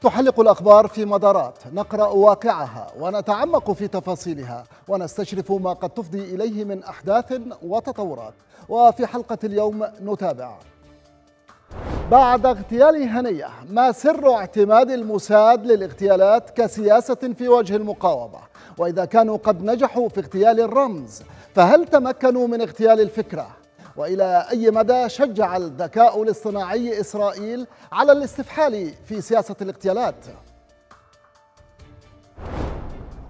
تحلق الأخبار في مدارات نقرأ واقعها ونتعمق في تفاصيلها ونستشرف ما قد تفضي إليه من أحداث وتطورات وفي حلقة اليوم نتابع بعد اغتيال هنية ما سر اعتماد الموساد للاغتيالات كسياسة في وجه المقاومة وإذا كانوا قد نجحوا في اغتيال الرمز فهل تمكنوا من اغتيال الفكره وإلى أي مدى شجع الذكاء الاصطناعي إسرائيل على الاستفحال في سياسة الاغتيالات؟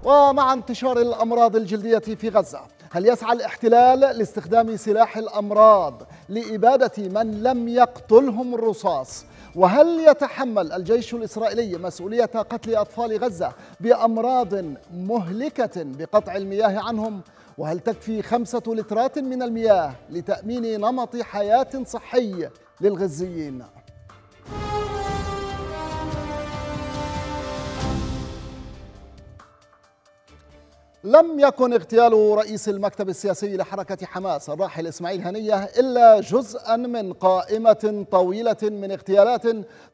ومع انتشار الأمراض الجلدية في غزة هل يسعى الاحتلال لاستخدام سلاح الأمراض لإبادة من لم يقتلهم الرصاص؟ وهل يتحمل الجيش الإسرائيلي مسؤولية قتل أطفال غزة بأمراض مهلكة بقطع المياه عنهم وهل تكفي خمسة لترات من المياه لتأمين نمط حياة صحي للغزيين؟ لم يكن اغتيال رئيس المكتب السياسي لحركة حماس الراحل إسماعيل هنية إلا جزءا من قائمة طويلة من اغتيالات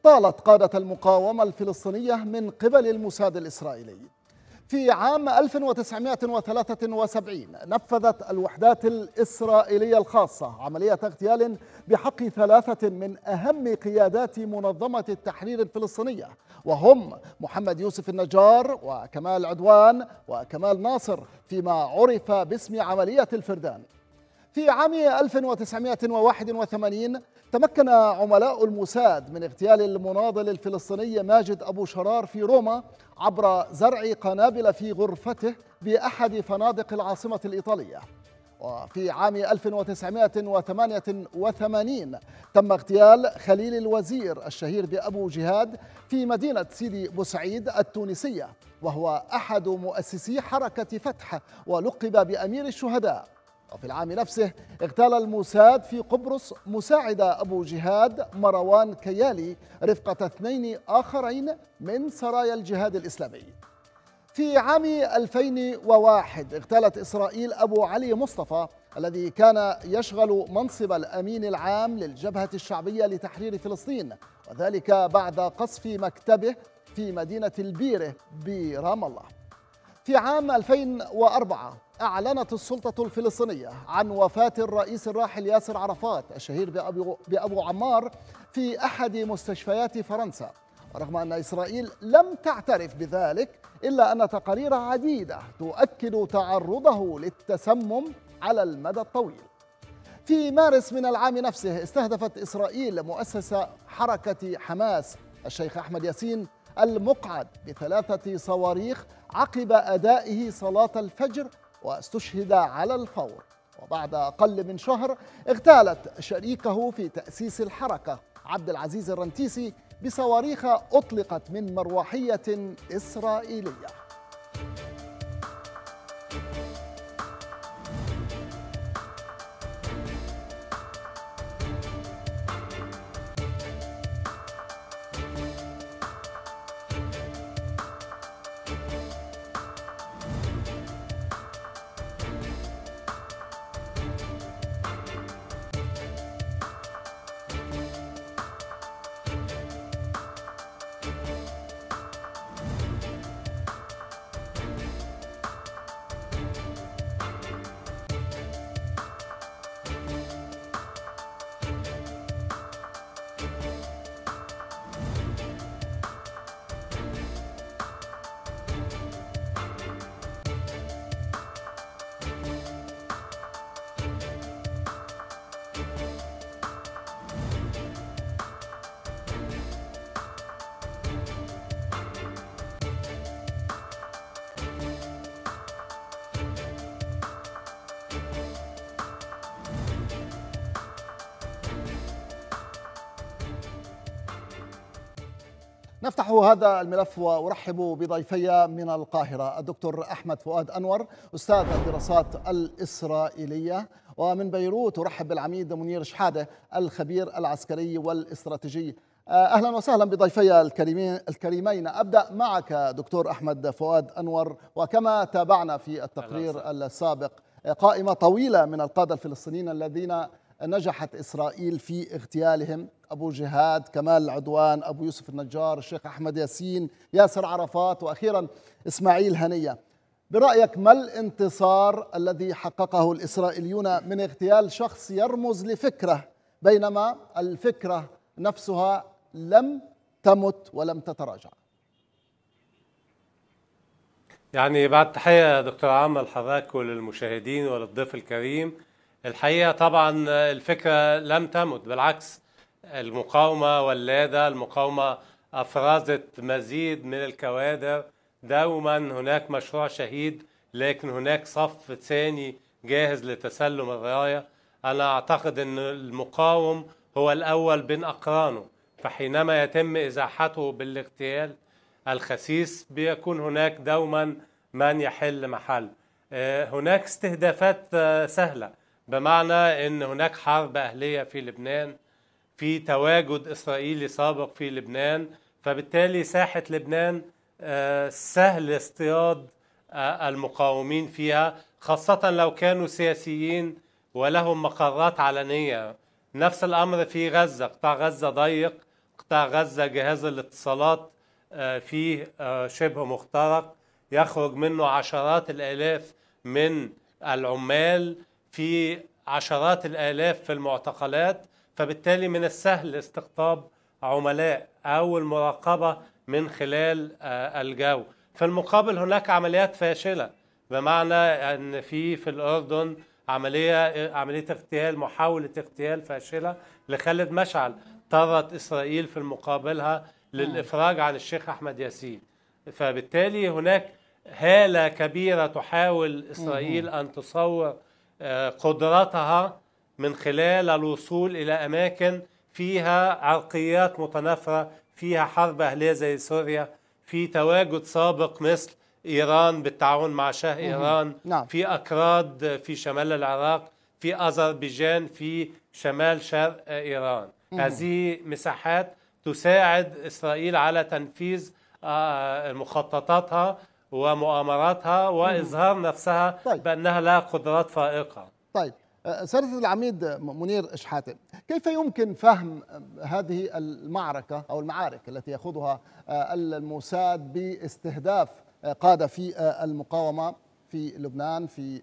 طالت قادة المقاومة الفلسطينية من قبل الموساد الإسرائيلي في عام 1973 نفذت الوحدات الإسرائيلية الخاصة عملية اغتيال بحق ثلاثة من أهم قيادات منظمة التحرير الفلسطينية وهم محمد يوسف النجار وكمال عدوان وكمال ناصر فيما عرف باسم عملية الفردان في عام 1981 تمكن عملاء الموساد من اغتيال المناضل الفلسطيني ماجد أبو شرار في روما عبر زرع قنابل في غرفته بأحد فنادق العاصمة الإيطالية وفي عام 1988 تم اغتيال خليل الوزير الشهير بأبو جهاد في مدينة سيدي بوسعيد التونسية وهو أحد مؤسسي حركة فتح ولقب بأمير الشهداء وفي العام نفسه اغتال الموساد في قبرص مساعد أبو جهاد مروان كيالي رفقة اثنين آخرين من سرايا الجهاد الإسلامي في عام 2001 اغتالت إسرائيل أبو علي مصطفى الذي كان يشغل منصب الأمين العام للجبهة الشعبية لتحرير فلسطين وذلك بعد قصف مكتبه في مدينة البيرة برام الله في عام 2004 أعلنت السلطة الفلسطينية عن وفاة الرئيس الراحل ياسر عرفات الشهير بأبو, بأبو عمار في أحد مستشفيات فرنسا رغم أن إسرائيل لم تعترف بذلك إلا أن تقارير عديدة تؤكد تعرضه للتسمم على المدى الطويل في مارس من العام نفسه استهدفت إسرائيل مؤسس حركة حماس الشيخ أحمد ياسين المقعد بثلاثة صواريخ عقب أدائه صلاة الفجر واستشهد على الفور وبعد أقل من شهر اغتالت شريكه في تأسيس الحركة عبد العزيز الرنتيسي بصواريخ أطلقت من مروحية إسرائيلية نفتح هذا الملف وارحب بضيفي من القاهره الدكتور احمد فؤاد انور استاذ الدراسات الاسرائيليه ومن بيروت ارحب بالعميد منير شحاده الخبير العسكري والاستراتيجي آه، اهلا وسهلا بضيفي الكريمين الكريمين ابدا معك دكتور احمد فؤاد انور وكما تابعنا في التقرير السابق قائمه طويله من القاده الفلسطينيين الذين نجحت اسرائيل في اغتيالهم أبو جهاد كمال العدوان أبو يوسف النجار الشيخ أحمد ياسين ياسر عرفات وأخيرا إسماعيل هنية برأيك ما الانتصار الذي حققه الإسرائيليون من اغتيال شخص يرمز لفكرة بينما الفكرة نفسها لم تمت ولم تتراجع يعني بعد تحية دكتور عام لحضرتك وللمشاهدين وللضيف الكريم الحقيقة طبعا الفكرة لم تمت بالعكس المقاومة ولاذة المقاومة أفرزت مزيد من الكوادر دوما هناك مشروع شهيد لكن هناك صف ثاني جاهز لتسلم الراية أنا أعتقد أن المقاوم هو الأول بين أقرانه فحينما يتم إزاحته بالاغتيال الخسيس بيكون هناك دوما من يحل محل آه، هناك استهدافات آه، سهلة بمعنى أن هناك حرب أهلية في لبنان في تواجد إسرائيلي سابق في لبنان فبالتالي ساحة لبنان آه، سهل اصطياد آه، المقاومين فيها خاصة لو كانوا سياسيين ولهم مقرات علنية نفس الأمر في غزة قطاع غزة ضيق قطاع غزة جهاز الاتصالات آه، فيه شبه مخترق يخرج منه عشرات الآلاف من العمال في عشرات الآلاف في المعتقلات فبالتالي من السهل استقطاب عملاء او المراقبه من خلال آه، الجو في المقابل هناك عمليات فاشله بمعنى ان في في الاردن عمليه عمليه اغتيال محاوله اغتيال فاشله لخالد مشعل اضطرت اسرائيل في مقابلها للافراج عن الشيخ احمد ياسين فبالتالي هناك هاله كبيره تحاول اسرائيل ان تصور آه، قدرتها من خلال الوصول إلى أماكن فيها عرقيات متنافرة فيها حرب أهلية زي سوريا في تواجد سابق مثل إيران بالتعاون مع شاه إيران نعم. في أكراد في شمال العراق في أذربيجان في شمال شرق إيران مم. هذه مساحات تساعد إسرائيل على تنفيذ آه، مخططاتها ومؤامراتها وإظهار نفسها طيب. بأنها لها قدرات فائقة طيب سيادة العميد منير شحاتم كيف يمكن فهم هذه المعركة أو المعارك التي يخوضها آه، الموساد باستهداف آه، قادة في آه، المقاومة في لبنان في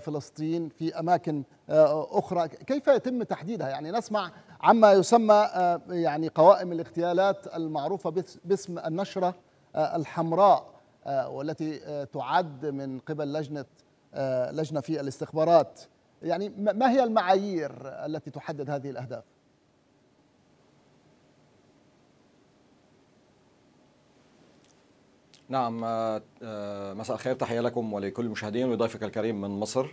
فلسطين في أماكن أخرى كيف يتم تحديدها يعني نسمع عما يسمى يعني قوائم الاغتيالات المعروفة باسم النشرة الحمراء والتي تعد من قبل لجنة لجنة في الاستخبارات يعني ما هي المعايير التي تحدد هذه الأهداف؟ نعم آه، آه، مساء الخير تحية لكم ولكل المشاهدين وضيفك الكريم من مصر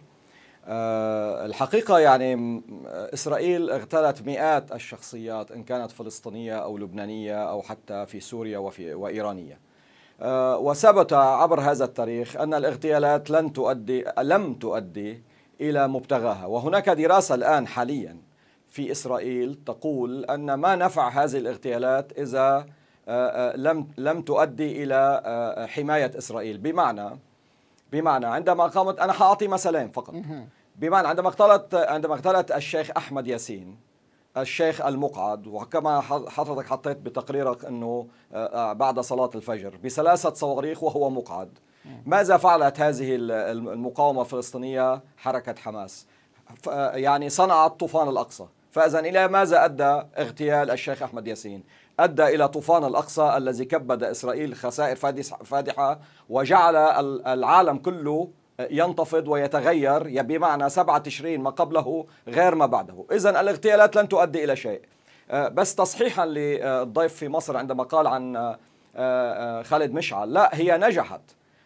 آه، الحقيقة يعني إسرائيل اغتالت مئات الشخصيات إن كانت فلسطينية أو لبنانية أو حتى في سوريا وفي وإيرانية وثبت عبر هذا التاريخ أن الاغتيالات لن تؤدي لم تؤدي إلى مبتغاها وهناك دراسة الآن حاليا في إسرائيل تقول أن ما نفع هذه الاغتيالات إذا آه، آه، لم لم تؤدي إلى آه، حماية إسرائيل بمعنى بمعنى عندما قامت أنا حأعطي مثلين فقط بمعنى عندما اغتالت عندما اغتالت الشيخ أحمد ياسين الشيخ المقعد وكما حضرتك حطيت بتقريرك أنه بعد صلاة الفجر بثلاثة صواريخ وهو مقعد ماذا فعلت هذه المقاومة الفلسطينية حركة حماس يعني صنعت طوفان الأقصى فإذا إلى ماذا أدى اغتيال الشيخ أحمد ياسين أدى إلى طوفان الأقصى الذي كبد إسرائيل خسائر فادحة وجعل العالم كله ينتفض ويتغير بمعنى سبعة تشرين ما قبله غير ما بعده إذا الاغتيالات لن تؤدي إلى شيء أه، بس تصحيحا للضيف في مصر عندما قال عن أه، أه، خالد مشعل لا هي نجحت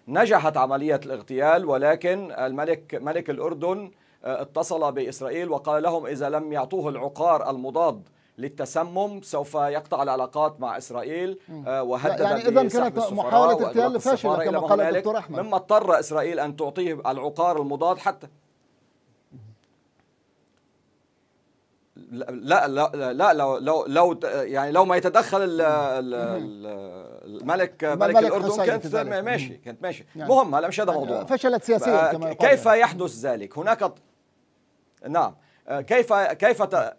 نجحت عملية الاغتيال ولكن الملك ملك الأردن اتصل بإسرائيل وقال لهم إذا لم يعطوه العقار المضاد للتسمم سوف يقطع العلاقات مع إسرائيل وهدد يعني إذا كانت محاولة اغتيال فاشلة كما قال الدكتور أحمد مما اضطر إسرائيل أن تعطيه العقار المضاد حتى لا لا لا لو لو, لو يعني لو ما يتدخل ال ال الملك ملك الاردن كانت ماشي كانت ماشي يعني مهم هلا مش هذا موضوع نعم، فشلت سياسيا آه، كما يقال كيف يحدث ذلك هناك نعم آه، كيف كيف ت...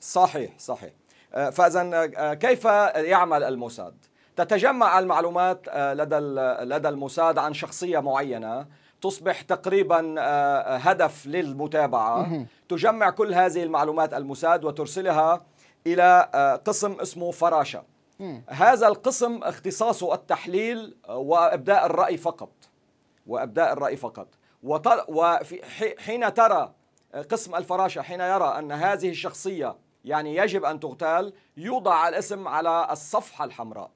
صحيح صحيح آه، فاذا كيف يعمل الموساد تتجمع المعلومات لدى لدى الموساد عن شخصيه معينه تصبح تقريبا هدف للمتابعه تجمع كل هذه المعلومات الموساد وترسلها الى قسم اسمه فراشه هذا القسم اختصاصه التحليل وابداء الراي فقط وابداء الراي فقط وحين ترى قسم الفراشه حين يرى ان هذه الشخصيه يعني يجب ان تغتال يوضع الاسم على الصفحه الحمراء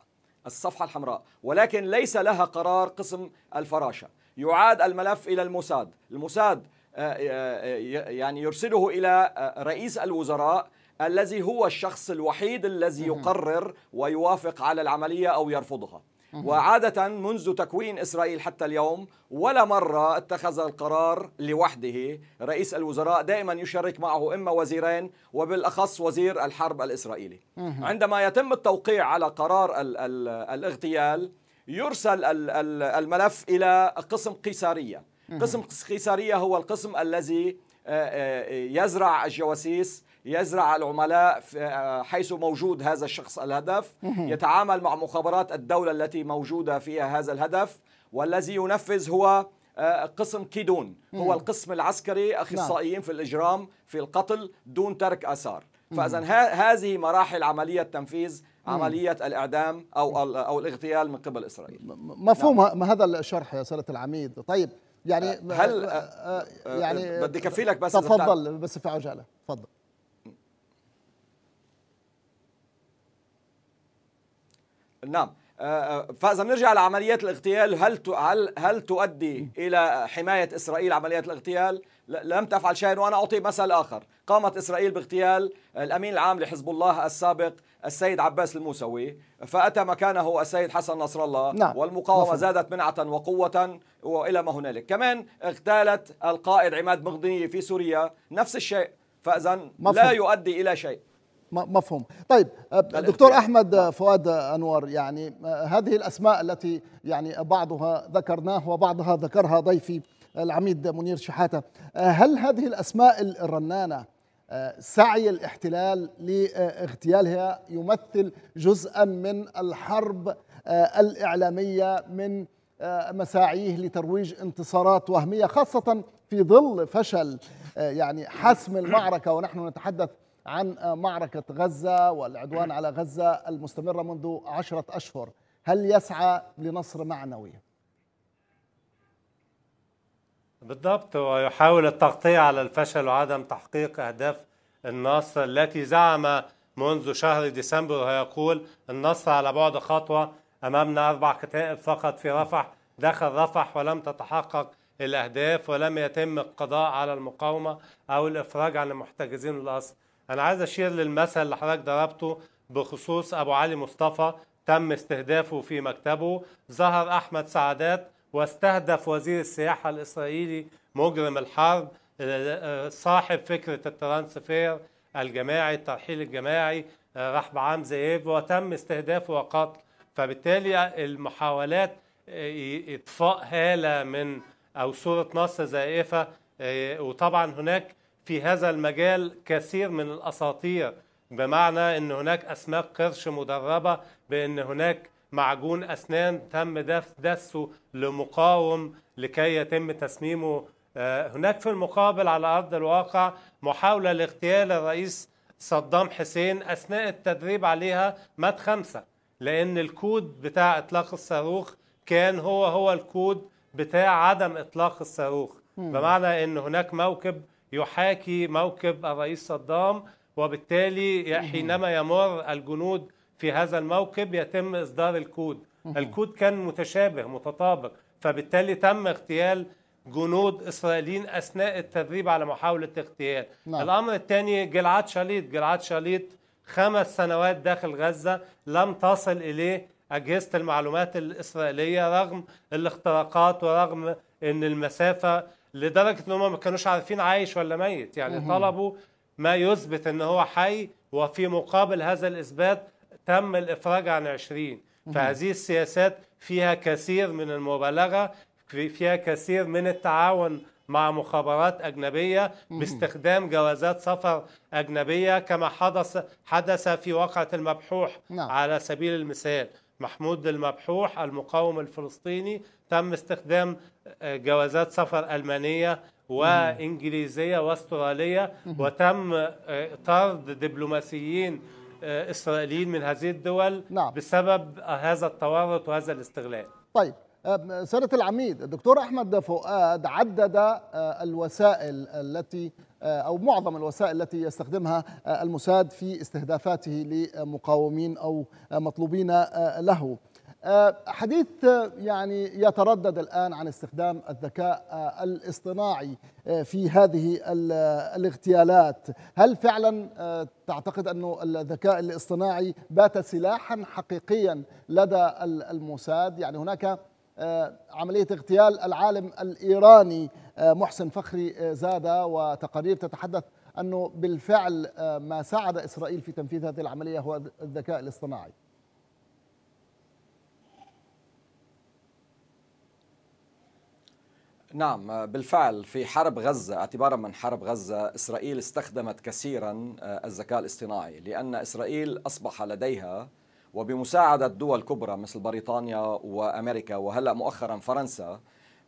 الصفحه الحمراء ولكن ليس لها قرار قسم الفراشه يعاد الملف الى الموساد الموساد آه، آه، آه، يعني يرسله الى رئيس الوزراء الذي هو الشخص الوحيد الذي يقرر ويوافق على العملية أو يرفضها وعادة منذ تكوين إسرائيل حتى اليوم ولا مرة اتخذ القرار لوحده رئيس الوزراء دائما يشارك معه إما وزيرين وبالأخص وزير الحرب الإسرائيلي عندما يتم التوقيع على قرار ال ال الاغتيال يرسل ال الملف إلى قسم قيسارية قسم قيسارية هو القسم الذي آه، آه، يزرع الجواسيس يزرع العملاء آه، حيث موجود هذا الشخص الهدف يتعامل مع مخابرات الدولة التي موجودة فيها هذا الهدف والذي ينفذ هو آه، قسم كيدون هو القسم العسكري نعم. أخصائيين في الإجرام في القتل دون ترك أثار فإذا هذه مراحل عملية تنفيذ عملية الإعدام أو أو الاغتيال من قبل إسرائيل مفهوم نعم. هذا الشرح يا سيادة العميد طيب يعني هل آه، يعني بدي كفيلك بس تفضل بس في عجاله تفضل نعم آه، آه، فاذا بنرجع لعمليات الاغتيال هل هل هل تؤدي الى حمايه اسرائيل عمليات الاغتيال؟ لم تفعل شيئا وانا اعطي مثال اخر، قامت اسرائيل باغتيال الامين العام لحزب الله السابق السيد عباس الموسوي فاتى مكانه السيد حسن نصر الله نعم. والمقاومه مفهوم. زادت منعه وقوه والى ما هنالك، كمان اغتالت القائد عماد مغدني في سوريا نفس الشيء، فاذا لا يؤدي الى شيء. مفهوم طيب دكتور احمد فؤاد انور يعني آه، هذه الاسماء التي يعني بعضها ذكرناه وبعضها ذكرها ضيفي العميد منير شحاته آه، هل هذه الاسماء الرنانه آه، سعي الاحتلال لاغتيالها يمثل جزءا من الحرب الاعلاميه من مساعيه لترويج انتصارات وهميه خاصه في ظل فشل يعني حسم المعركه ونحن نتحدث عن معركة غزة والعدوان على غزة المستمرة منذ عشرة أشهر هل يسعى لنصر معنوي؟ بالضبط ويحاول التغطية على الفشل وعدم تحقيق أهداف النصر التي زعم منذ شهر ديسمبر ويقول النصر على بعد خطوة أمامنا أربع كتائب فقط في رفح دخل رفح ولم تتحقق الأهداف ولم يتم القضاء على المقاومة أو الإفراج عن المحتجزين الأصل انا عايز اشير للمثل اللي حضرتك ضربته بخصوص ابو علي مصطفى تم استهدافه في مكتبه ظهر احمد سعدات واستهدف وزير السياحه الاسرائيلي مجرم الحرب آه، آه، صاحب فكره الترانسفير الجماعي الترحيل الجماعي آه، رحب عام زيب وتم استهدافه وقتل فبالتالي المحاولات اطفاء هاله من او صوره نص زائفه وطبعا هناك في هذا المجال كثير من الاساطير بمعنى ان هناك اسماك قرش مدربه بان هناك معجون اسنان تم دسه لمقاوم لكي يتم تسميمه آه، هناك في المقابل على ارض الواقع محاوله لاغتيال الرئيس صدام حسين اثناء التدريب عليها مات خمسه لان الكود بتاع اطلاق الصاروخ كان هو هو الكود بتاع عدم اطلاق الصاروخ بمعنى ان هناك موكب يحاكي موكب الرئيس صدام وبالتالي حينما يمر الجنود في هذا الموكب يتم إصدار الكود الكود كان متشابه متطابق فبالتالي تم اغتيال جنود إسرائيليين أثناء التدريب على محاولة اغتيال نعم. الأمر الثاني جلعاد شاليط جلعاد شاليط خمس سنوات داخل غزة لم تصل إليه أجهزة المعلومات الإسرائيلية رغم الاختراقات ورغم أن المسافة لدرجه ان هم ما كانوش عارفين عايش ولا ميت يعني طلبوا ما يثبت ان هو حي وفي مقابل هذا الاثبات تم الافراج عن 20 فهذه السياسات فيها كثير من المبالغه فيها كثير من التعاون مع مخابرات أجنبية باستخدام جوازات سفر أجنبية كما حدث حدث في واقعة المبحوح نعم. على سبيل المثال محمود المبحوح المقاوم الفلسطيني تم استخدام آه، جوازات سفر ألمانية وإنجليزية وأسترالية وتم آه، طرد دبلوماسيين آه، إسرائيليين من هذه الدول نعم. بسبب هذا التورط وهذا الاستغلال طيب سيادة العميد الدكتور أحمد فؤاد عدد الوسائل التي أو معظم الوسائل التي يستخدمها الموساد في استهدافاته لمقاومين أو مطلوبين له آه، حديث آه، يعني يتردد الآن عن استخدام الذكاء آه، الاصطناعي في هذه الاغتيالات هل فعلا تعتقد أن الذكاء الاصطناعي بات سلاحا حقيقيا لدى الموساد يعني هناك عملية اغتيال العالم الإيراني محسن فخري زادة وتقارير تتحدث أنه بالفعل ما ساعد إسرائيل في تنفيذ هذه العملية هو الذكاء الاصطناعي نعم آه، بالفعل في حرب غزة اعتبارا من حرب غزة إسرائيل استخدمت كثيرا آه، الذكاء الاصطناعي لأن إسرائيل أصبح لديها وبمساعدة دول كبرى مثل بريطانيا وأمريكا وهلأ مؤخرا فرنسا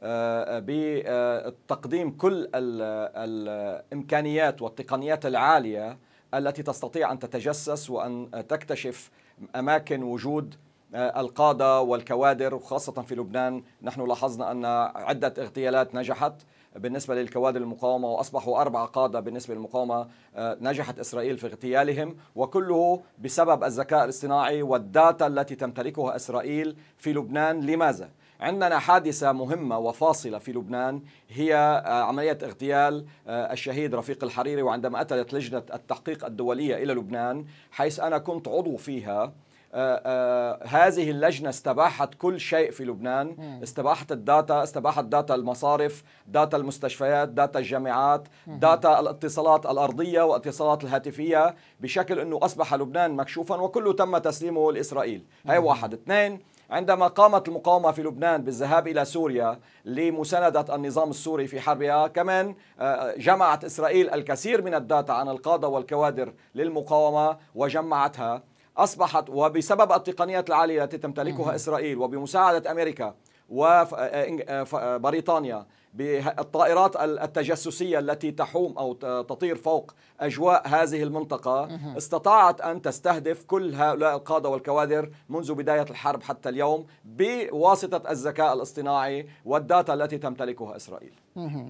آه، بتقديم كل الإمكانيات والتقنيات العالية التي تستطيع أن تتجسس وأن تكتشف أماكن وجود آه، القادة والكوادر وخاصة في لبنان نحن لاحظنا أن عدة اغتيالات نجحت بالنسبة للكوادر المقاومة وأصبحوا أربعة قادة بالنسبة للمقاومة آه، نجحت إسرائيل في اغتيالهم وكله بسبب الذكاء الاصطناعي والداتا التي تمتلكها إسرائيل في لبنان لماذا؟ عندنا حادثة مهمة وفاصلة في لبنان هي آه، عملية اغتيال الشهيد رفيق الحريري وعندما أتت لجنة التحقيق الدولية إلى لبنان حيث أنا كنت عضو فيها آه، آه، هذه اللجنة استباحت كل شيء في لبنان استباحت الداتا استباحت داتا المصارف داتا المستشفيات داتا الجامعات داتا الاتصالات الأرضية والاتصالات الهاتفية بشكل أنه أصبح لبنان مكشوفا وكله تم تسليمه لإسرائيل هي واحد اثنين عندما قامت المقاومة في لبنان بالذهاب إلى سوريا لمساندة النظام السوري في حربها كمان آه، جمعت إسرائيل الكثير من الداتا عن القادة والكوادر للمقاومة وجمعتها أصبحت وبسبب التقنيات العالية التي تمتلكها إسرائيل وبمساعدة أمريكا وبريطانيا آه، آه، بالطائرات التجسسية التي تحوم أو تطير فوق أجواء هذه المنطقة استطاعت أن تستهدف كل هؤلاء القادة والكوادر منذ بداية الحرب حتى اليوم بواسطة الذكاء الاصطناعي والداتا التي تمتلكها إسرائيل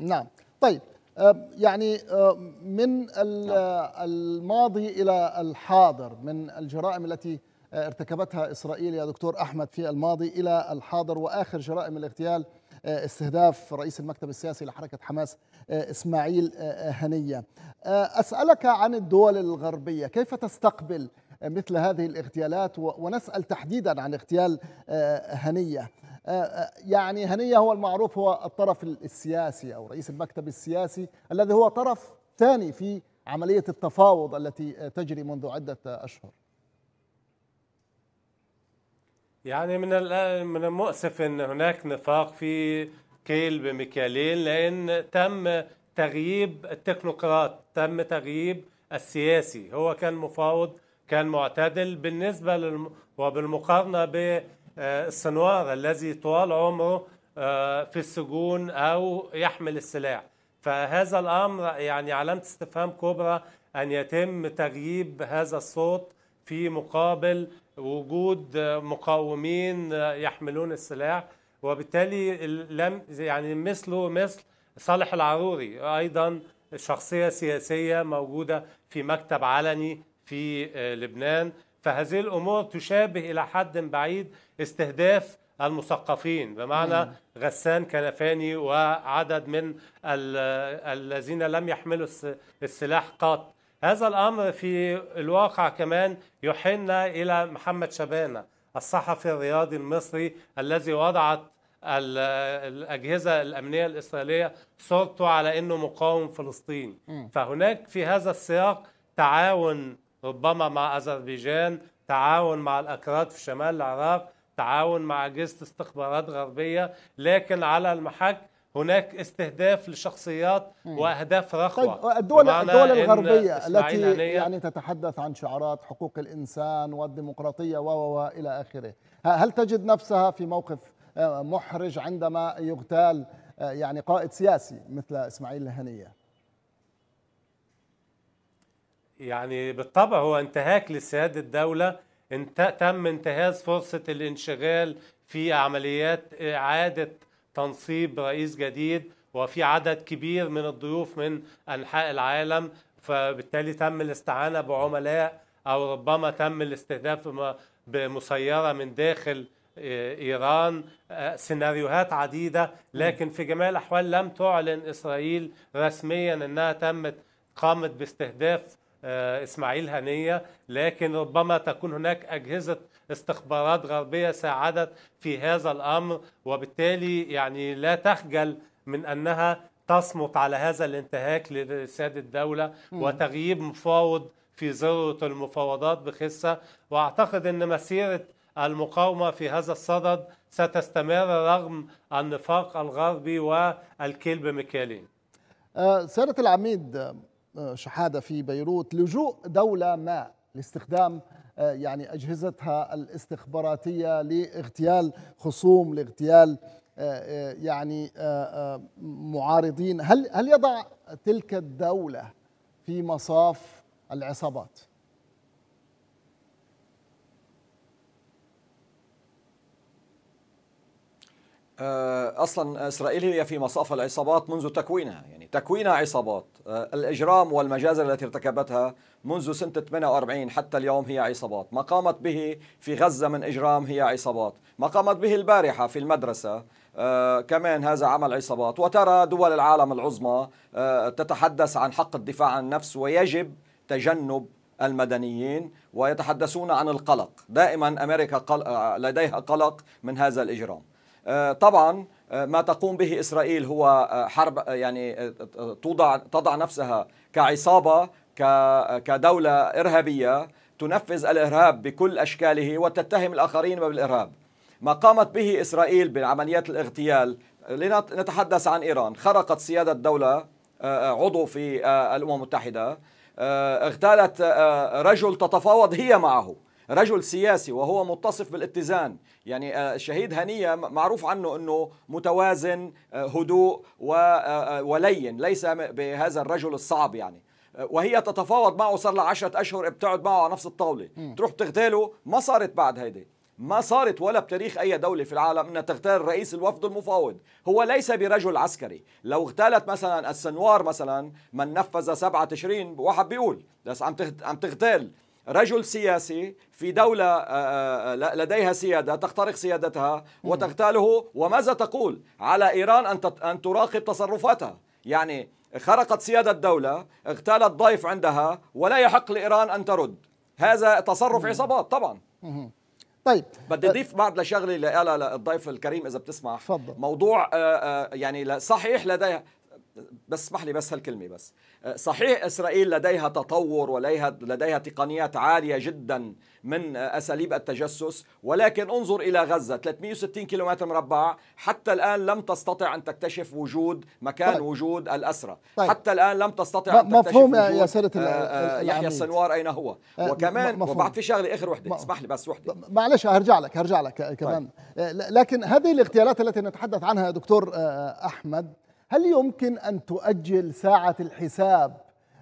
نعم طيب آه، يعني آه، من نعم. الماضي إلى الحاضر من الجرائم التي آه، ارتكبتها إسرائيل يا دكتور أحمد في الماضي إلى الحاضر وآخر جرائم الاغتيال استهداف رئيس المكتب السياسي لحركة حماس إسماعيل هنية أسألك عن الدول الغربية كيف تستقبل مثل هذه الاغتيالات ونسأل تحديدا عن اغتيال هنية آه، آه، يعني هنيه هو المعروف هو الطرف السياسي او رئيس المكتب السياسي الذي هو طرف ثاني في عمليه التفاوض التي آه، تجري منذ عده اشهر. يعني من من المؤسف ان هناك نفاق في كيل بمكيالين لان تم تغييب التكنوقراط، تم تغييب السياسي، هو كان مفاوض كان معتدل بالنسبه وبالمقارنه ب آه، السنوار الذي طوال عمره آه، في السجون أو يحمل السلاح فهذا الأمر يعني علامة استفهام كبرى أن يتم تغييب هذا الصوت في مقابل وجود مقاومين يحملون السلاح وبالتالي لم يعني مثله مثل صالح العروري ايضا شخصيه سياسيه موجوده في مكتب علني في آه، لبنان فهذه الامور تشابه الى حد بعيد استهداف المثقفين بمعنى مم. غسان كنفاني وعدد من الذين لم يحملوا السلاح قط هذا الامر في الواقع كمان يحن الى محمد شبانه الصحفي الرياضي المصري الذي وضعت الأجهزة الأمنية الإسرائيلية صورته على أنه مقاوم فلسطيني فهناك في هذا السياق تعاون ربما مع أذربيجان تعاون مع الأكراد في شمال العراق تعاون مع أجهزة استخبارات غربية لكن على المحك هناك استهداف لشخصيات واهداف رخوه طيب الدول الدول الغربيه التي يعني تتحدث عن شعارات حقوق الانسان والديمقراطيه و الى اخره هل تجد نفسها في موقف آه، محرج عندما يغتال آه، يعني قائد سياسي مثل اسماعيل الهنيه يعني بالطبع هو انتهاك لسيادة الدولة انت تم انتهاز فرصة الانشغال في عمليات إعادة تنصيب رئيس جديد وفي عدد كبير من الضيوف من أنحاء العالم فبالتالي تم الاستعانة بعملاء أو ربما تم الاستهداف بمسيرة من داخل آه، ايران آه، سيناريوهات عديده لكن في جميع الاحوال لم تعلن اسرائيل رسميا انها تمت قامت باستهداف آه، اسماعيل هنيه لكن ربما تكون هناك اجهزه استخبارات غربيه ساعدت في هذا الامر وبالتالي يعني لا تخجل من انها تصمت على هذا الانتهاك لسيادة الدولة وتغييب مفاوض في ذروة المفاوضات بخسة وأعتقد أن مسيرة المقاومة في هذا الصدد ستستمر رغم النفاق الغربي والكيل بمكيالين آه، سيادة العميد شحاده في بيروت لجوء دوله ما لاستخدام آه، يعني اجهزتها الاستخباراتيه لاغتيال خصوم لاغتيال آه، آه، يعني معارضين هل هل يضع تلك الدوله في مصاف العصابات اصلا اسرائيل هي في مصاف العصابات منذ تكوينها يعني تكوينها عصابات آه، الإجرام والمجازر التي ارتكبتها منذ سنة 48 حتى اليوم هي عصابات ما قامت به في غزة من إجرام هي عصابات ما قامت به البارحة في المدرسة آه، كمان هذا عمل عصابات وترى دول العالم العظمى آه، تتحدث عن حق الدفاع عن النفس ويجب تجنب المدنيين ويتحدثون عن القلق دائما أمريكا لديها قلق من هذا الإجرام طبعا آه، ما تقوم به اسرائيل هو آه، حرب آه، يعني توضع تضع نفسها كعصابه كدوله ارهابيه تنفذ الارهاب بكل اشكاله وتتهم الاخرين بالارهاب. ما قامت به اسرائيل بعمليات الاغتيال لنتحدث عن ايران، خرقت سياده دوله عضو في الامم المتحده، اغتالت رجل تتفاوض هي معه رجل سياسي وهو متصف بالاتزان يعني آه، الشهيد هنية معروف عنه أنه متوازن آه، هدوء آه، ولين ليس بهذا الرجل الصعب يعني وهي تتفاوض معه صار لها 10 اشهر بتقعد معه على نفس الطاوله تروح تغتاله ما صارت بعد هيدي ما صارت ولا بتاريخ اي دوله في العالم انها تغتال رئيس الوفد المفاوض هو ليس برجل عسكري لو اغتالت مثلا السنوار مثلا من نفذ 7 تشرين واحد بيقول بس عم عم تغتال رجل سياسي في دولة آه، آه، لديها سيادة تخترق سيادتها وتغتاله وماذا تقول على إيران أن تراقب تصرفاتها يعني خرقت سيادة الدولة اغتالت ضيف عندها ولا يحق لإيران أن ترد هذا تصرف عصابات طبعا طيب بدي آه. اضيف بعد لشغله لا الضيف الكريم اذا بتسمع فضل. موضوع يعني صحيح لديها بس اسمح لي بس هالكلمه بس آه، صحيح اسرائيل لديها تطور ولديها لديها تقنيات عاليه جدا من آه، اساليب التجسس ولكن انظر الى غزه 360 كيلومتر مربع حتى الان لم تستطع ان تكتشف وجود مكان طيب. وجود الاسرى طيب. حتى الان لم تستطع ان تكتشف مفهوم يا سيره آه، يحيى السنوار اين هو وكمان وبعد في شغله اخر وحده اسمح لي بس وحده معلش هرجع لك هرجع لك كمان طيب. لكن هذه الاغتيالات التي نتحدث عنها يا دكتور احمد هل يمكن أن تؤجل ساعة الحساب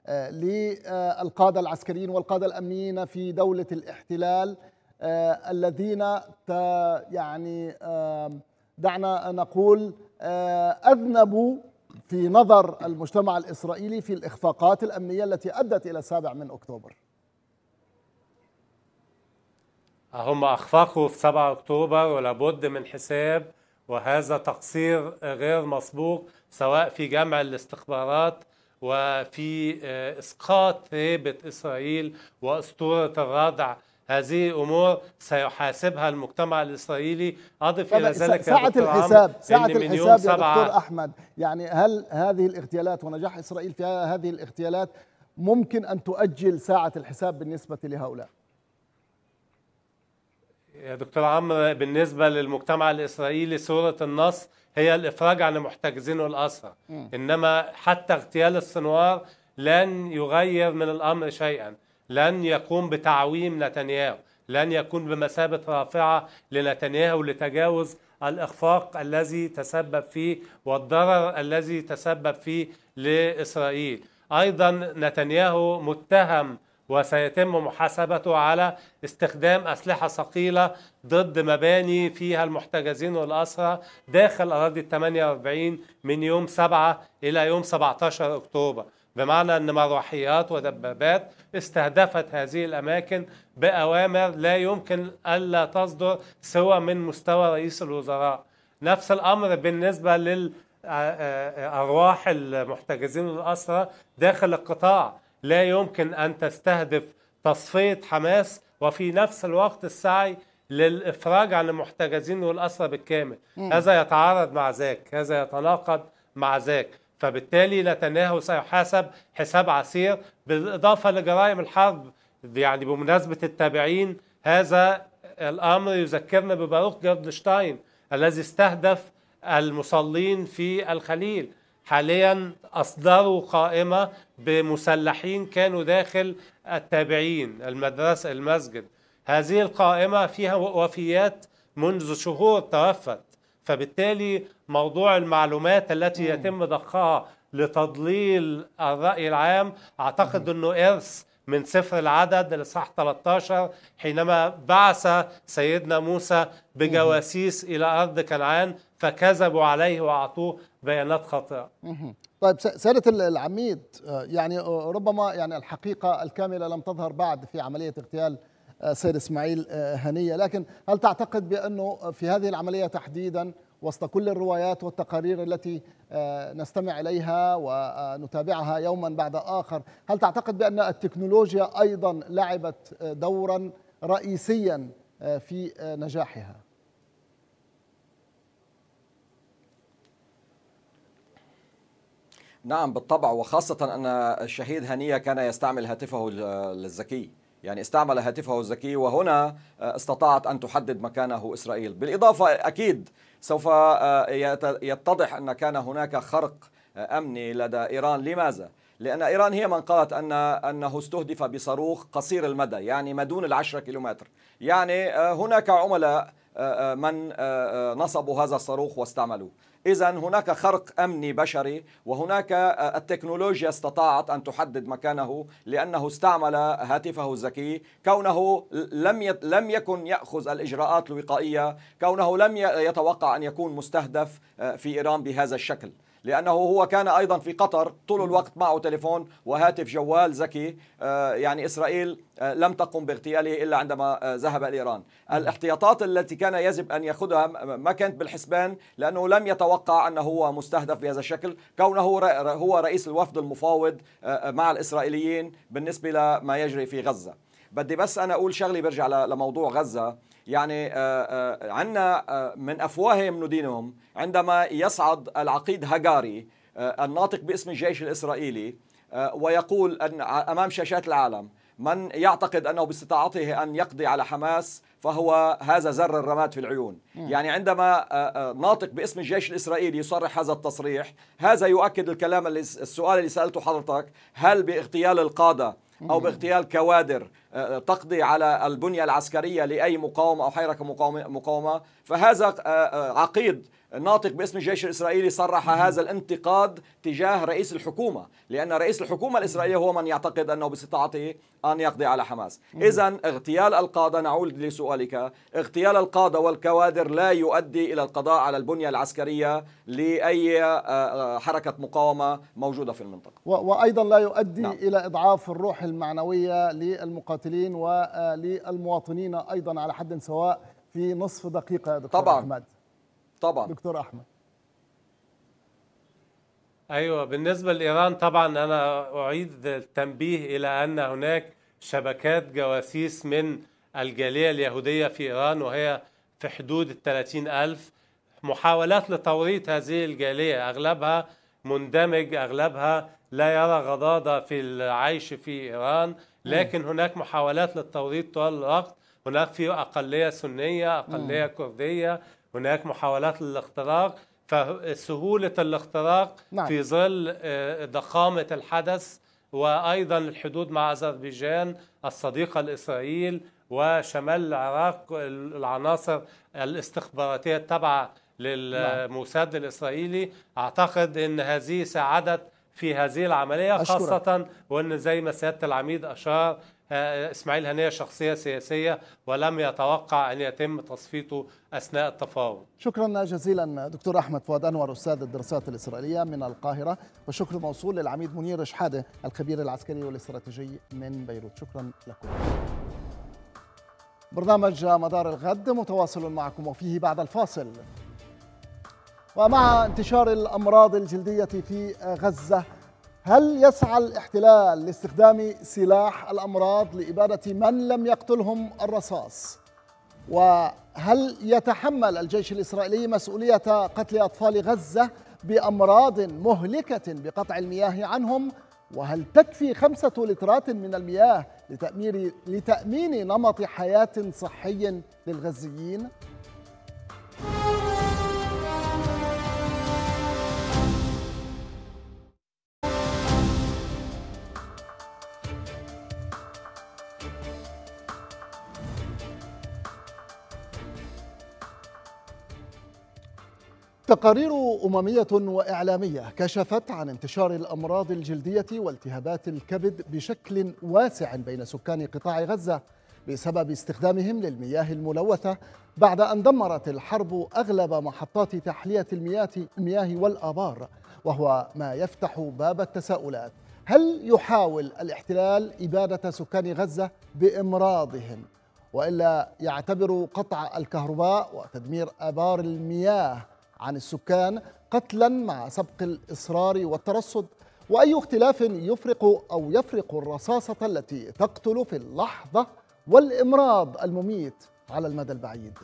آه، للقادة العسكريين والقادة الأمنيين في دولة الاحتلال آه، الذين يعني دعنا نقول آه، أذنبوا في نظر المجتمع الإسرائيلي في الإخفاقات الأمنية التي أدت إلى السابع من أكتوبر هم أخفقوا في 7 أكتوبر ولابد من حساب وهذا تقصير غير مسبوق سواء في جمع الاستخبارات وفي آه، اسقاط هيبه اسرائيل واسطوره الردع هذه امور سيحاسبها المجتمع الاسرائيلي اضف الى ذلك ساعه الحساب ساعه الحساب يا دكتور احمد يعني هل هذه الاغتيالات ونجاح اسرائيل في هذه الاغتيالات ممكن ان تؤجل ساعه الحساب بالنسبه لهؤلاء يا دكتور عمرو بالنسبة للمجتمع الإسرائيلي صورة النص هي الإفراج عن محتجزين الأسرى إنما حتى اغتيال السنوار لن يغير من الأمر شيئا لن يقوم بتعويم نتنياهو لن يكون بمثابة رافعة لنتنياهو لتجاوز الإخفاق الذي تسبب فيه والضرر الذي تسبب فيه لإسرائيل أيضا نتنياهو متهم وسيتم محاسبته على استخدام أسلحة ثقيلة ضد مباني فيها المحتجزين والأسرى داخل أراضي 48 من يوم 7 إلى يوم 17 أكتوبر بمعنى أن مروحيات ودبابات استهدفت هذه الأماكن بأوامر لا يمكن ألا تصدر سوى من مستوى رئيس الوزراء نفس الأمر بالنسبة لل آه، آه، آه، أرواح المحتجزين والأسرى داخل القطاع لا يمكن أن تستهدف تصفية حماس وفي نفس الوقت السعي للإفراج عن المحتجزين والأسرى بالكامل مم. هذا يتعارض مع ذاك هذا يتناقض مع ذاك فبالتالي نتنياهو سيحاسب حساب عسير بالإضافة لجرائم الحرب يعني بمناسبة التابعين هذا الأمر يذكرنا بباروك جردشتاين الذي استهدف المصلين في الخليل حاليا اصدروا قائمه بمسلحين كانوا داخل التابعين المدرسه المسجد هذه القائمه فيها وفيات منذ شهور توفت فبالتالي موضوع المعلومات التي يتم ضخها لتضليل الراي العام اعتقد انه ارث من سفر العدد لصح 13 حينما بعث سيدنا موسى بجواسيس إلى أرض كنعان فكذبوا عليه وأعطوه بيانات خاطئة طيب سيادة العميد آه، يعني آه، ربما يعني الحقيقة الكاملة لم تظهر بعد في عملية اغتيال آه، سيد إسماعيل هنية لكن هل تعتقد بأنه في هذه العملية تحديداً وسط كل الروايات والتقارير التي آه، نستمع اليها ونتابعها يوما بعد اخر، هل تعتقد بان التكنولوجيا ايضا لعبت آه، دورا رئيسيا آه، في نجاحها؟ نعم بالطبع وخاصة أن الشهيد هنية كان يستعمل هاتفه الذكي يعني استعمل هاتفه الذكي وهنا استطاعت أن تحدد مكانه إسرائيل بالإضافة أكيد سوف آه، يتضح أن كان هناك خرق آه، أمني لدى إيران لماذا؟ لأن إيران هي من قالت أن أنه استهدف بصاروخ قصير المدى يعني ما دون العشرة كيلومتر يعني آه، هناك عملاء من نصبوا هذا الصاروخ واستعملوه إذا هناك خرق أمني بشري وهناك آه، التكنولوجيا استطاعت أن تحدد مكانه لأنه استعمل هاتفه الذكي كونه لم لم يكن يأخذ الإجراءات الوقائية كونه لم يتوقع أن يكون مستهدف آه، في إيران بهذا الشكل لأنه هو كان أيضا في قطر طول الوقت معه تليفون وهاتف جوال ذكي آه، يعني إسرائيل آه، لم تقم باغتياله إلا عندما آه، ذهب لإيران الاحتياطات التي كان يجب أن يأخذها ما كانت بالحسبان لأنه لم يتوقع أنه هو مستهدف بهذا الشكل كونه هو رئيس الوفد المفاوض مع الإسرائيليين بالنسبة لما يجري في غزة بدي بس أنا أقول شغلي برجع لموضوع غزة يعني آه، آه، عندنا آه، من أفواههم ندينهم عندما يصعد العقيد هجاري الناطق باسم الجيش الإسرائيلي ويقول أن أمام شاشات العالم من يعتقد أنه باستطاعته أن يقضي على حماس فهو هذا زر الرماد في العيون يعني عندما ناطق باسم الجيش الإسرائيلي يصرح هذا التصريح هذا يؤكد الكلام اللي السؤال اللي سألته حضرتك هل باغتيال القادة أو باغتيال كوادر تقضي على البنية العسكرية لأي مقاومة أو حركة مقاومة فهذا آه، آه، عقيد ناطق باسم الجيش الإسرائيلي صرح هذا الانتقاد تجاه رئيس الحكومة لأن رئيس الحكومة الإسرائيلية هو من يعتقد أنه باستطاعته أن يقضي على حماس إذا اغتيال القادة نعود لسؤالك اغتيال القادة والكوادر لا يؤدي إلى القضاء على البنية العسكرية لأي آه، حركة مقاومة موجودة في المنطقة وأيضا لا يؤدي نعم. إلى إضعاف الروح المعنوية للمقاتلين للمقاتلين وللمواطنين آه، ايضا على حد سواء في نصف دقيقه يا دكتور طبعا احمد طبعا دكتور احمد ايوه بالنسبه لايران طبعا انا اعيد التنبيه الى ان هناك شبكات جواسيس من الجاليه اليهوديه في ايران وهي في حدود ال 30000 محاولات لتوريط هذه الجاليه اغلبها مندمج اغلبها لا يرى غضاضه في العيش في ايران لكن هناك محاولات للتوريط طوال الوقت هناك في أقلية سنية أقلية كردية هناك محاولات للاختراق فسهولة الاختراق نعم. في ظل آه، ضخامة الحدث وأيضا الحدود مع أذربيجان الصديقة الإسرائيل وشمال العراق العناصر الاستخباراتية التابعة للموساد الإسرائيلي أعتقد أن هذه ساعدت في هذه العملية أشكرك. خاصة وأن زي ما سيادة العميد أشار آه، إسماعيل هنية شخصية سياسية ولم يتوقع أن يتم تصفيته أثناء التفاوض شكرا جزيلا دكتور أحمد فؤاد أنور أستاذ الدراسات الإسرائيلية من القاهرة والشكر موصول للعميد منير شحادة الخبير العسكري والاستراتيجي من بيروت شكرا لكم برنامج مدار الغد متواصل معكم وفيه بعد الفاصل ومع انتشار الأمراض الجلدية في غزة هل يسعى الاحتلال لاستخدام سلاح الأمراض لإبادة من لم يقتلهم الرصاص؟ وهل يتحمل الجيش الإسرائيلي مسؤولية قتل أطفال غزة بأمراض مهلكة بقطع المياه عنهم؟ وهل تكفي خمسة لترات من المياه لتأمير لتأمين نمط حياة صحي للغزيين؟ تقارير أممية وإعلامية كشفت عن انتشار الأمراض الجلدية والتهابات الكبد بشكل واسع بين سكان قطاع غزة بسبب استخدامهم للمياه الملوثة بعد أن دمرت الحرب أغلب محطات تحلية المياه والآبار وهو ما يفتح باب التساؤلات هل يحاول الاحتلال إبادة سكان غزة بإمراضهم وإلا يعتبر قطع الكهرباء وتدمير آبار المياه عن السكان قتلا مع سبق الإصرار والترصد وأي اختلاف يفرق أو يفرق الرصاصة التي تقتل في اللحظة والإمراض المميت على المدى البعيد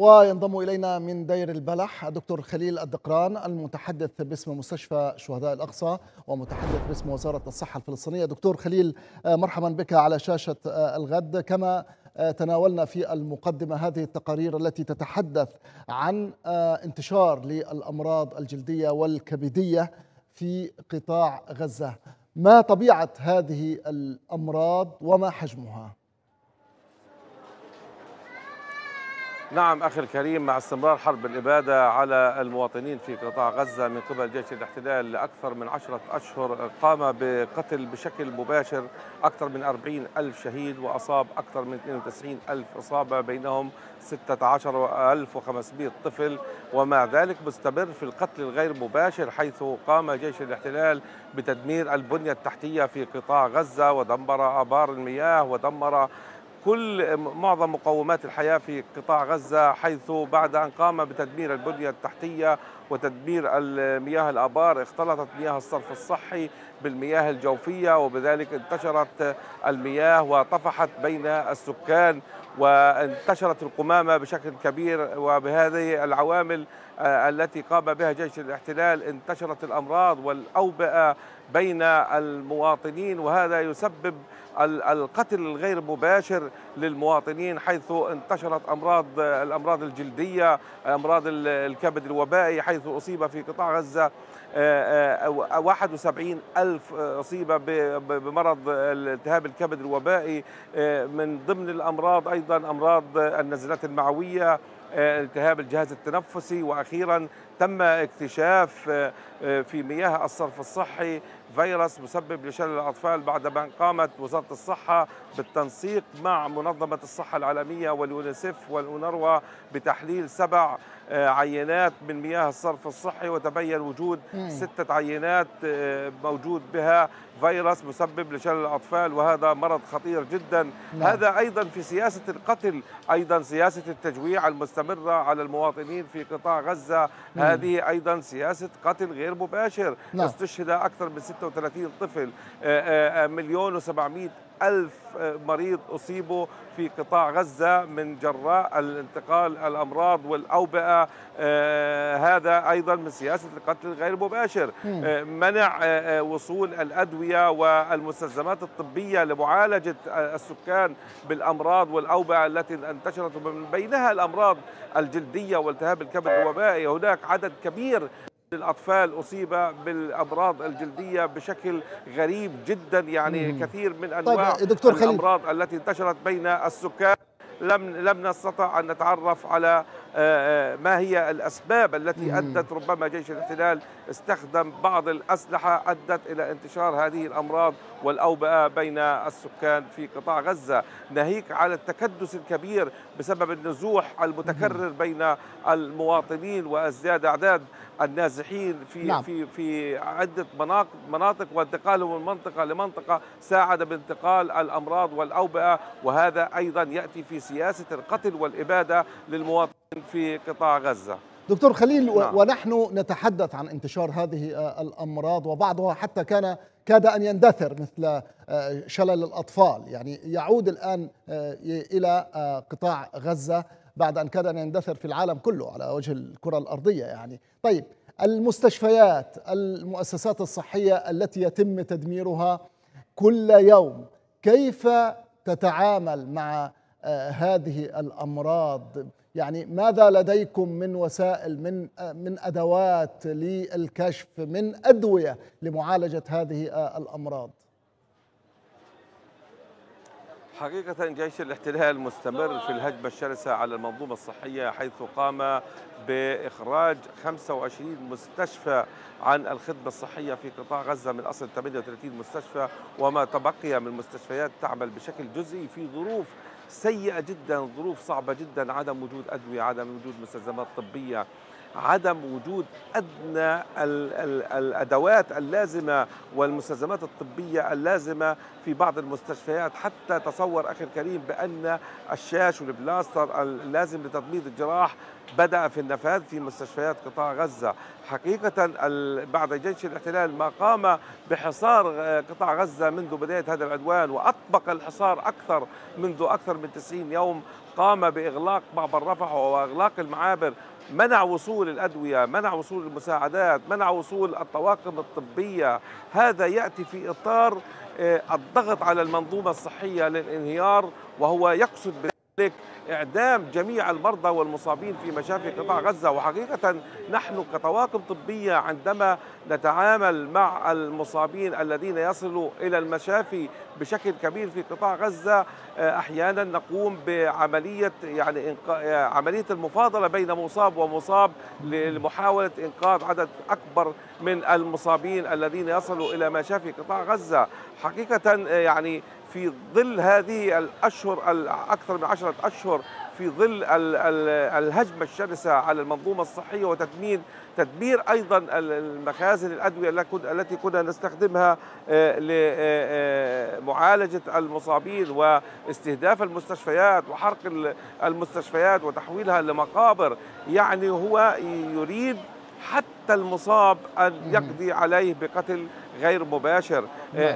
وينضم إلينا من دير البلح الدكتور خليل الدقران المتحدث باسم مستشفى شهداء الأقصى ومتحدث باسم وزارة الصحة الفلسطينية دكتور خليل آه، مرحبا بك على شاشة آه، الغد كما آه، تناولنا في المقدمة هذه التقارير التي تتحدث عن انتشار للأمراض الجلدية والكبدية في قطاع غزة ما طبيعة هذه الأمراض وما حجمها؟ نعم أخي الكريم مع استمرار حرب الإبادة على المواطنين في قطاع غزة من قبل جيش الاحتلال لأكثر من عشرة أشهر قام بقتل بشكل مباشر أكثر من 40 ألف شهيد وأصاب أكثر من 92 ألف إصابة بينهم 16500 طفل ومع ذلك مستمر في القتل الغير مباشر حيث قام جيش الاحتلال بتدمير البنية التحتية في قطاع غزة ودمر آبار المياه ودمر كل معظم مقومات الحياة في قطاع غزة حيث بعد أن قام بتدمير البنية التحتية وتدمير المياه الآبار اختلطت مياه الصرف الصحي بالمياه الجوفية وبذلك انتشرت المياه وطفحت بين السكان وانتشرت القمامة بشكل كبير وبهذه العوامل آه، التي قام بها جيش الاحتلال انتشرت الأمراض والأوبئة بين المواطنين وهذا يسبب القتل الغير مباشر للمواطنين حيث انتشرت امراض الامراض الجلديه امراض الكبد الوبائي حيث اصيب في قطاع غزه 71 آه، آه، ألف أصيب بمرض التهاب الكبد الوبائي آه، من ضمن الأمراض أيضا أمراض النزلات المعوية التهاب الجهاز التنفسي وأخيرا تم اكتشاف في مياه الصرف الصحي فيروس مسبب لشلل الأطفال بعد أن قامت وزارة الصحة بالتنسيق مع منظمة الصحة العالمية واليونيسف والأونروا بتحليل سبع آه، عينات من مياه الصرف الصحي وتبين وجود ستة عينات آه، موجود بها فيروس مسبب لشلل الأطفال وهذا مرض خطير جدا نعم. هذا أيضا في سياسة القتل أيضا سياسة التجويع المستمرة على المواطنين في قطاع غزة هذه أيضا سياسة قتل غير مباشر نعم. استشهد أكثر من 36 طفل آه، آه، آه، مليون و700 ألف مريض أصيبوا في قطاع غزة من جراء الانتقال الأمراض والأوبئة هذا أيضا من سياسة القتل الغير مباشر منع وصول الأدوية والمستلزمات الطبية لمعالجة السكان بالأمراض والأوبئة التي انتشرت من بينها الأمراض الجلدية والتهاب الكبد الوبائي هناك عدد كبير الأطفال أصيب بالأمراض الجلدية بشكل غريب جدا يعني مم. كثير من طيب أنواع طيب دكتور الأمراض خليل. التي انتشرت بين السكان لم لم نستطع ان نتعرف على آه، آه، ما هي الاسباب التي ادت ربما جيش الاحتلال استخدم بعض الاسلحه ادت الى انتشار هذه الامراض والاوبئه بين السكان في قطاع غزه، ناهيك على التكدس الكبير بسبب النزوح المتكرر بين المواطنين وازدياد اعداد النازحين في نعم. في في عده مناطق مناطق وانتقالهم من منطقه لمنطقه ساعد بانتقال الامراض والاوبئه وهذا ايضا ياتي في سياسه القتل والاباده للمواطنين في قطاع غزه. دكتور خليل نعم. ونحن نتحدث عن انتشار هذه الامراض وبعضها حتى كان كاد ان يندثر مثل آه، شلل الاطفال يعني يعود الان آه، الى آه، قطاع غزه بعد أن كاد أن يندثر في العالم كله على وجه الكرة الأرضية يعني طيب المستشفيات المؤسسات الصحية التي يتم تدميرها كل يوم كيف تتعامل مع آه، هذه الأمراض يعني ماذا لديكم من وسائل من آه، من أدوات للكشف من أدوية لمعالجة هذه آه، الأمراض حقيقة جيش الاحتلال مستمر في الهجمة الشرسة على المنظومة الصحية حيث قام بإخراج 25 مستشفى عن الخدمة الصحية في قطاع غزة من أصل 38 مستشفى وما تبقي من مستشفيات تعمل بشكل جزئي في ظروف سيئة جدا ظروف صعبة جدا عدم وجود أدوية عدم وجود مستلزمات طبية عدم وجود أدنى الأدوات اللازمة والمستلزمات الطبية اللازمة في بعض المستشفيات حتى تصور أخي الكريم بأن الشاش والبلاستر اللازم لتضميد الجراح بدأ في النفاذ في مستشفيات قطاع غزة حقيقة بعد جيش الاحتلال ما قام بحصار قطاع غزة منذ بداية هذا العدوان وأطبق الحصار أكثر منذ أكثر من 90 يوم قام بإغلاق معبر رفح وإغلاق المعابر منع وصول الأدوية منع وصول المساعدات منع وصول الطواقم الطبية هذا يأتي في إطار آه، الضغط على المنظومة الصحية للانهيار وهو يقصد تستنتج إعدام جميع المرضى والمصابين في مشافي قطاع غزة وحقيقة نحن كطواقم طبية عندما نتعامل مع المصابين الذين يصلوا إلى المشافي بشكل كبير في قطاع غزة آه، أحيانا نقوم بعملية يعني آه، عملية المفاضلة بين مصاب ومصاب لمحاولة إنقاذ عدد أكبر من المصابين الذين يصلوا إلى مشافي قطاع غزة حقيقة آه، يعني في ظل هذه الأشهر أكثر من عشرة أشهر في ظل الهجمة الشرسة على المنظومة الصحية وتدمير تدمير أيضا المخازن الأدوية التي كنا نستخدمها آه، لمعالجة آه، آه، المصابين واستهداف المستشفيات وحرق المستشفيات وتحويلها لمقابر يعني هو يريد حتى المصاب أن يقضي عليه بقتل غير مباشر آه، نعم. آه،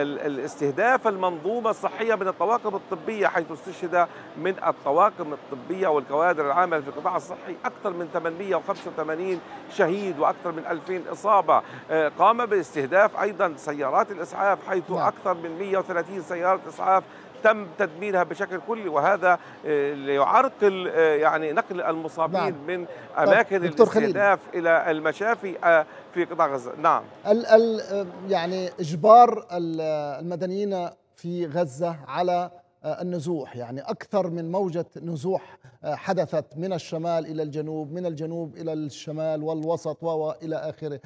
آه، الاستهداف المنظومة الصحية من الطواقم الطبية حيث استشهد من الطواقم الطبية والكوادر العاملة في القطاع الصحي أكثر من 885 شهيد وأكثر من 2000 إصابة قام باستهداف أيضا سيارات الإسعاف حيث نعم. أكثر من 130 سيارة إسعاف تم تدميرها بشكل كلي وهذا آه، ليعرقل آه، يعني نقل المصابين نعم. من طيب، اماكن الاستهداف الى المشافي آه، في قطاع غزه نعم ال ال يعني اجبار المدنيين في غزه على النزوح يعني اكثر من موجه نزوح حدثت من الشمال الى الجنوب من الجنوب الى الشمال والوسط والى اخره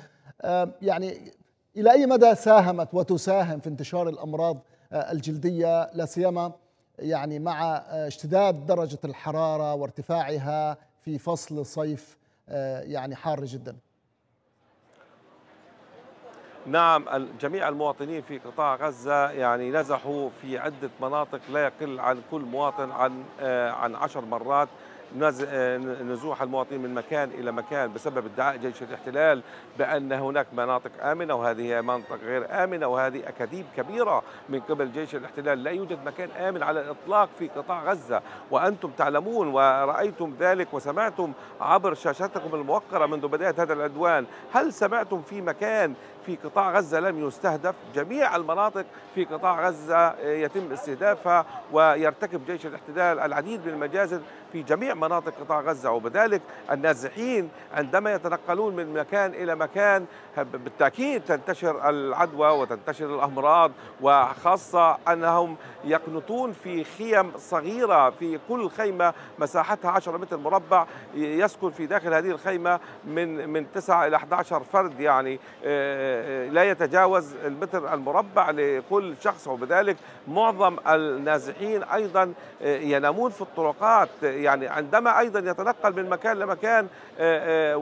يعني الى اي مدى ساهمت وتساهم في انتشار الامراض آه، الجلديه لا سيما يعني مع آه، اشتداد درجه الحراره وارتفاعها في فصل صيف آه، يعني حار جدا. نعم جميع المواطنين في قطاع غزة يعني نزحوا في عدة مناطق لا يقل عن كل مواطن عن عن عشر مرات آه، نزوح المواطنين من مكان إلى مكان بسبب ادعاء جيش الاحتلال بأن هناك مناطق آمنة وهذه مناطق غير آمنة وهذه أكاذيب كبيرة من قبل جيش الاحتلال لا يوجد مكان آمن على الإطلاق في قطاع غزة وأنتم تعلمون ورأيتم ذلك وسمعتم عبر شاشتكم الموقرة منذ بداية هذا العدوان هل سمعتم في مكان في قطاع غزة لم يستهدف جميع المناطق في قطاع غزة آه، يتم استهدافها ويرتكب جيش الاحتلال العديد من المجازر في جميع مناطق قطاع غزة وبذلك النازحين عندما يتنقلون من مكان إلى مكان بالتأكيد تنتشر العدوى وتنتشر الأمراض وخاصة أنهم يقنطون في خيم صغيرة في كل خيمة مساحتها 10 متر مربع يسكن في داخل هذه الخيمة من من 9 إلى 11 فرد يعني آه، لا يتجاوز المتر المربع لكل شخص وبذلك معظم النازحين ايضا آه، ينامون في الطرقات يعني عندما ايضا يتنقل من مكان لمكان آه، آه،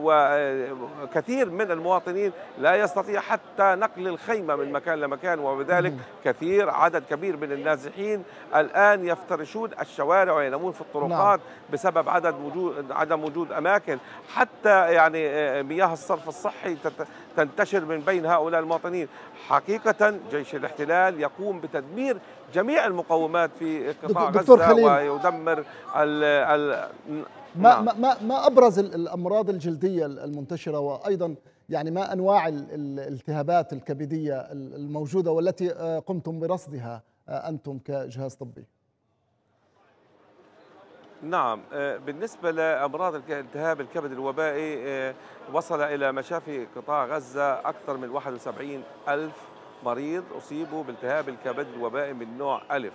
وكثير من المواطنين لا يستطيع حتى نقل الخيمه من مكان لمكان وبذلك كثير عدد كبير من النازحين الان يفترشون الشوارع وينامون في الطرقات نعم. بسبب عدد وجود عدم وجود اماكن حتى يعني مياه الصرف الصحي تنتشر من بين هؤلاء المواطنين حقيقة جيش الاحتلال يقوم بتدمير جميع المقومات في قطاع دكتور غزة خليل ويدمر الـ الـ ما, نعم. ما, ما أبرز الأمراض الجلدية المنتشرة وأيضا يعني ما أنواع الالتهابات الكبدية الموجودة والتي آه، قمتم برصدها آه، أنتم كجهاز طبي نعم آه، بالنسبة لأمراض التهاب الكبد الوبائي آه، وصل إلى مشافي قطاع غزة أكثر من 71 ألف مريض أصيبوا بالتهاب الكبد الوبائي من نوع ألف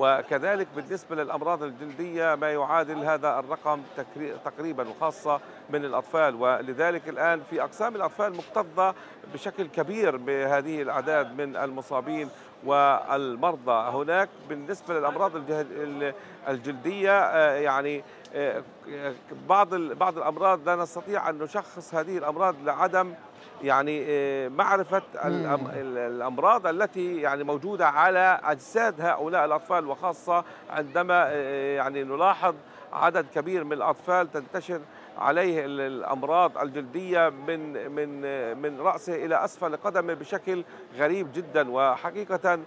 وكذلك بالنسبة للأمراض الجلدية ما يعادل هذا الرقم تقريبا وخاصة من الأطفال ولذلك الآن في أقسام الأطفال مكتظة بشكل كبير بهذه الأعداد من المصابين والمرضى هناك بالنسبة للأمراض الجلدية آه، يعني آه، بعض بعض الأمراض لا نستطيع أن نشخص هذه الأمراض لعدم يعني آه، معرفة الأمراض التي يعني موجودة على أجساد هؤلاء الأطفال وخاصة عندما آه، يعني نلاحظ عدد كبير من الأطفال تنتشر عليه الامراض الجلديه من من آه، من راسه الى اسفل قدمه بشكل غريب جدا وحقيقه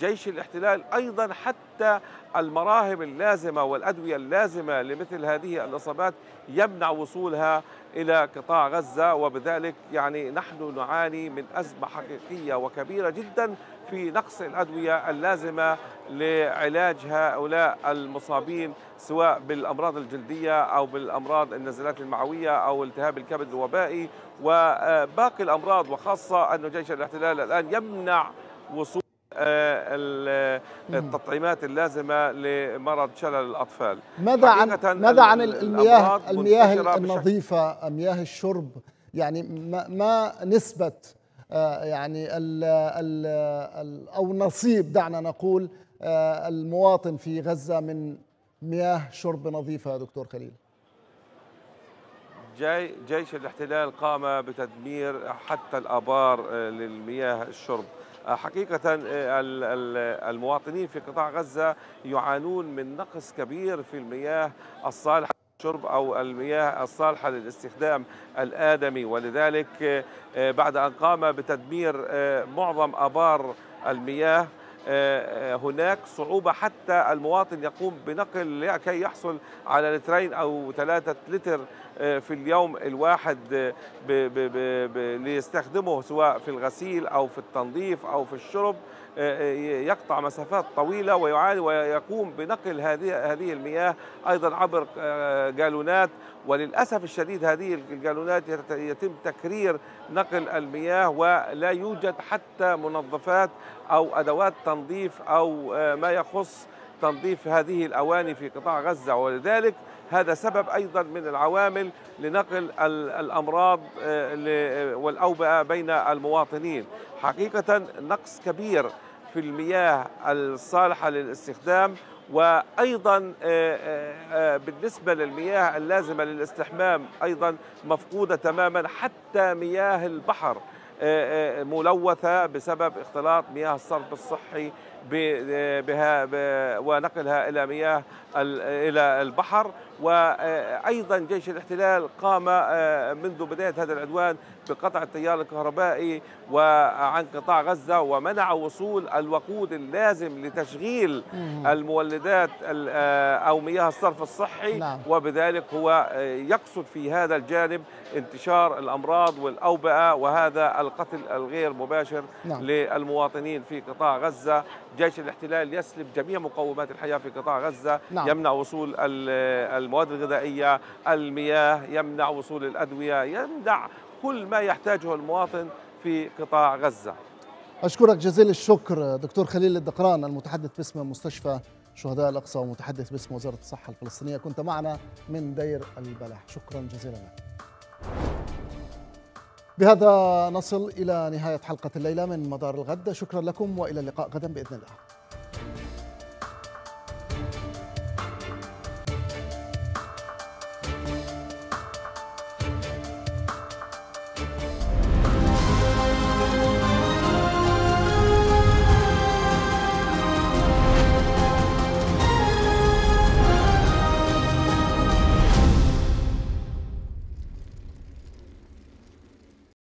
جيش الاحتلال ايضا حتى المراهم اللازمه والادويه اللازمه لمثل هذه الاصابات يمنع وصولها إلى قطاع غزة وبذلك يعني نحن نعاني من أزمة حقيقية وكبيرة جدا في نقص الأدوية اللازمة لعلاج هؤلاء المصابين سواء بالأمراض الجلدية أو بالأمراض النزلات المعوية أو التهاب الكبد الوبائي وباقي الأمراض وخاصة أن جيش الاحتلال الآن يمنع وصول آه، التطعيمات اللازمه لمرض شلل الاطفال ماذا عن ماذا عن المياه المياه النظيفه مياه الشرب يعني ما, ما نسبه آه، يعني الـ الـ الـ او نصيب دعنا نقول آه، المواطن في غزه من مياه شرب نظيفه دكتور خليل جاي جيش الاحتلال قام بتدمير حتى الابار للمياه الشرب حقيقة آه، المواطنين في قطاع غزة يعانون من نقص كبير في المياه الصالحة للشرب او المياه الصالحه للاستخدام الادمي ولذلك آه، بعد ان قام بتدمير آه، معظم ابار المياه آه، آه، هناك صعوبة حتى المواطن يقوم بنقل لكي يحصل على لترين أو ثلاثة لتر آه، في اليوم الواحد ليستخدمه سواء في الغسيل أو في التنظيف أو في الشرب آه، آه، يقطع مسافات طويلة ويعاني ويقوم بنقل هذه هذه المياه أيضا عبر آه، جالونات وللأسف الشديد هذه الجالونات يتم تكرير نقل المياه ولا يوجد حتى منظفات أو أدوات تنظيف أو ما يخص تنظيف هذه الأواني في قطاع غزة ولذلك هذا سبب أيضا من العوامل لنقل الأمراض آه، آه، والأوبئة بين المواطنين حقيقة نقص كبير في المياه الصالحة للاستخدام وايضا آه، بالنسبه للمياه اللازمه للاستحمام ايضا مفقوده تماما حتى مياه البحر آه، آه، ملوثة بسبب اختلاط مياه الصرف الصحي آه، بها ونقلها إلى مياه إلى البحر وأيضا جيش الاحتلال قام منذ بداية هذا العدوان بقطع التيار الكهربائي وعن قطاع غزة ومنع وصول الوقود اللازم لتشغيل المولدات آه، أو مياه الصرف الصحي نعم. وبذلك هو آه، يقصد في هذا الجانب انتشار الأمراض والأوبئة وهذا القتل الغير مباشر نعم. للمواطنين في قطاع غزة جيش الاحتلال يسلب جميع مقومات الحياة في قطاع غزة نعم. يمنع وصول المواد الغذائية المياه يمنع وصول الأدوية يمنع كل ما يحتاجه المواطن في قطاع غزة أشكرك جزيل الشكر دكتور خليل الدقران المتحدث باسم مستشفى شهداء الأقصى ومتحدث باسم وزارة الصحة الفلسطينية كنت معنا من دير البلح شكرا جزيلا لك بهذا نصل إلى نهاية حلقة الليلة من مدار الغد شكرا لكم وإلى اللقاء غدا بإذن الله